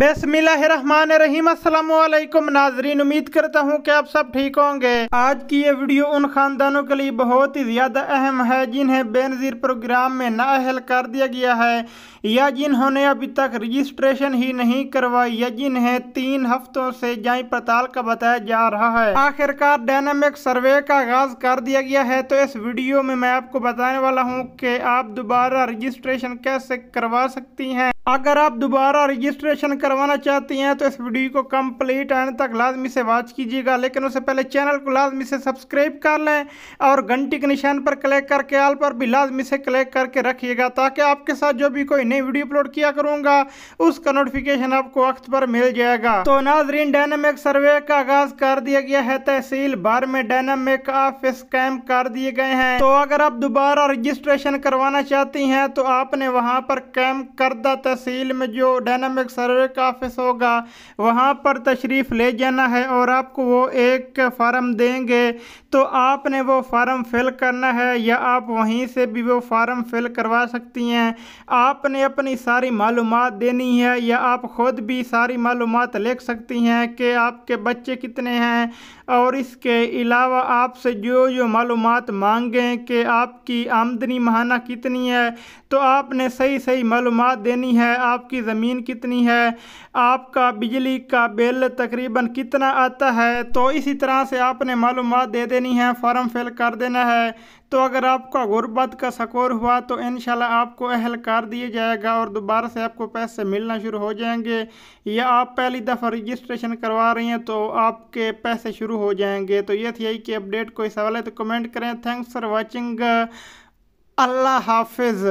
असलकुम नाजरीन उम्मीद करता हूँ कि आप सब ठीक होंगे आज की ये वीडियो उन खानदानों के लिए बहुत ही ज़्यादा अहम है जिन्हें बेनजीर प्रोग्राम में नाअहल कर दिया गया है या जिन्होंने अभी तक रजिस्ट्रेशन ही नहीं करवाई या जिन्हें तीन हफ्तों से जाई पड़ताल का बताया जा रहा है आखिरकार डायनामिक सर्वे का आगाज़ कर दिया गया है तो इस वीडियो में मैं आपको बताने वाला हूँ कि आप दोबारा रजिस्ट्रेशन कैसे करवा सकती हैं अगर आप दोबारा रजिस्ट्रेशन करवाना चाहते हैं तो इस वीडियो को कंप्लीट आने तक लाजमी से वॉच कीजिएगा लेकिन उससे पहले चैनल को लाजमी से सब्सक्राइब कर लें और घंटी के निशान पर क्लिक करके आल पर भी लाजमी से क्लिक करके रखिएगा ताकि आपके साथ जो भी कोई नई वीडियो अपलोड किया करूँगा उसका नोटिफिकेशन आपको वक्त पर मिल जाएगा तो नाजरीन डायनामिक सर्वे का आगाज़ कर दिया गया है तहसील बार में डायनामिक ऑफिस कैम्प कर दिए गए हैं तो अगर आप दोबारा रजिस्ट्रेशन करवाना चाहती हैं तो आपने वहाँ पर कैम्प करदा तहसील में जो डायनामिक सर्वे का ऑफिस होगा वहाँ पर तशरीफ़ ले जाना है और आपको वो एक फार्म देंगे तो आपने वो फार्म फिल करना है या आप वहीं से भी वो फार्म फिल करवा सकती हैं आपने अपनी सारी मालूम देनी है या आप ख़ुद भी सारी मालूम लिख सकती हैं कि आपके बच्चे कितने हैं और इसके अलावा आपसे जो जो मालूम मांगें कि आपकी आमदनी महाना कितनी है तो आपने सही सही मालूम देनी है है आपकी ज़मीन कितनी है आपका बिजली का बिल तकरीबन कितना आता है तो इसी तरह से आपने मालूम दे देनी है फॉर्म फिल कर देना है तो अगर आपका गुर्बत का स्कोर हुआ तो इन आपको अहल कर दिया जाएगा और दोबारा से आपको पैसे मिलना शुरू हो जाएंगे या आप पहली दफ़ा रजिस्ट्रेशन करवा रही हैं तो आपके पैसे शुरू हो जाएंगे तो ये थी यही कि अपडेट कोई सवाल है तो कमेंट करें थैंक्स फॉर वॉचिंग अल्लाह हाफिज़